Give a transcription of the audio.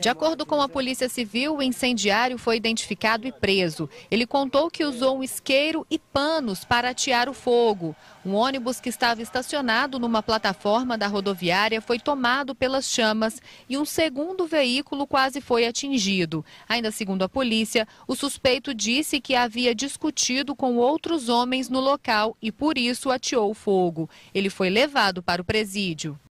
De acordo com a Polícia Civil, o incendiário foi identificado e preso. Ele contou que usou um isqueiro e panos para atear o fogo. Um ônibus que estava estacionado numa plataforma da rodoviária foi tomado pelas chamas e um segundo veículo quase foi atingido. Ainda segundo a polícia, o suspeito disse que havia discutido com outros homens no local e por isso ateou o fogo. Ele foi levado para o presídio.